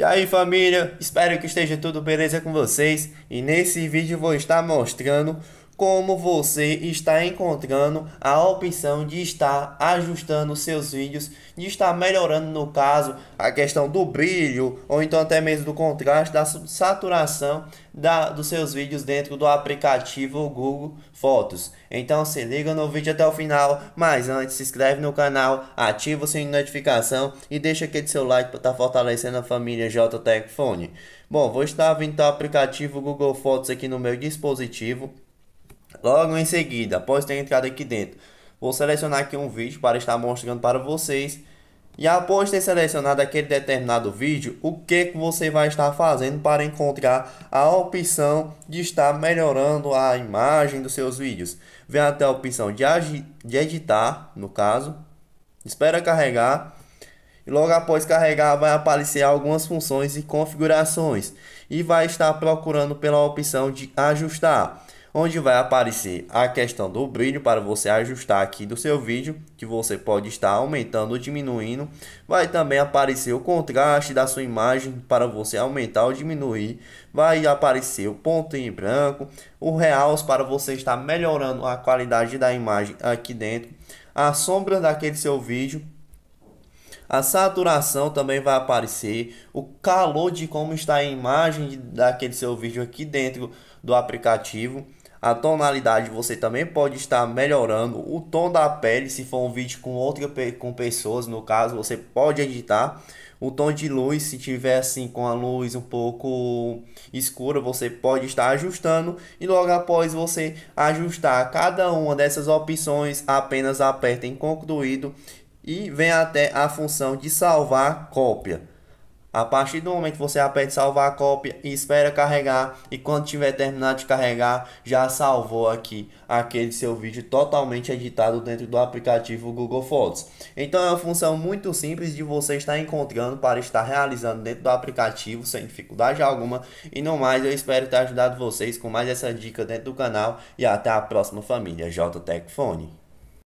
E aí família, espero que esteja tudo beleza com vocês e nesse vídeo vou estar mostrando como você está encontrando a opção de estar ajustando seus vídeos, de estar melhorando no caso a questão do brilho ou então até mesmo do contraste, da saturação da, dos seus vídeos dentro do aplicativo Google Fotos. Então se liga no vídeo até o final, mas antes se inscreve no canal, ativa o sininho de notificação e deixa aquele seu like para estar tá fortalecendo a família JTEC Fone. Bom, vou estar vindo o aplicativo Google Fotos aqui no meu dispositivo. Logo em seguida, após ter entrado aqui dentro, vou selecionar aqui um vídeo para estar mostrando para vocês. E após ter selecionado aquele determinado vídeo, o que, que você vai estar fazendo para encontrar a opção de estar melhorando a imagem dos seus vídeos. Vem até a opção de, de editar, no caso. Espera carregar. E logo após carregar, vai aparecer algumas funções e configurações. E vai estar procurando pela opção de ajustar onde vai aparecer a questão do brilho para você ajustar aqui do seu vídeo, que você pode estar aumentando ou diminuindo. Vai também aparecer o contraste da sua imagem para você aumentar ou diminuir. Vai aparecer o ponto em branco, o realce para você estar melhorando a qualidade da imagem aqui dentro, a sombra daquele seu vídeo a saturação também vai aparecer, o calor de como está a imagem daquele seu vídeo aqui dentro do aplicativo. A tonalidade você também pode estar melhorando. O tom da pele, se for um vídeo com outra com pessoas, no caso, você pode editar. O tom de luz, se tiver assim com a luz um pouco escura, você pode estar ajustando. E logo após você ajustar cada uma dessas opções, apenas aperta em concluído e vem até a função de salvar cópia. A partir do momento que você aperta salvar a cópia e espera carregar, e quando tiver terminado de carregar, já salvou aqui aquele seu vídeo totalmente editado dentro do aplicativo Google Fotos. Então é uma função muito simples de você estar encontrando para estar realizando dentro do aplicativo sem dificuldade alguma. E no mais, eu espero ter ajudado vocês com mais essa dica dentro do canal e até a próxima família JTech Phone.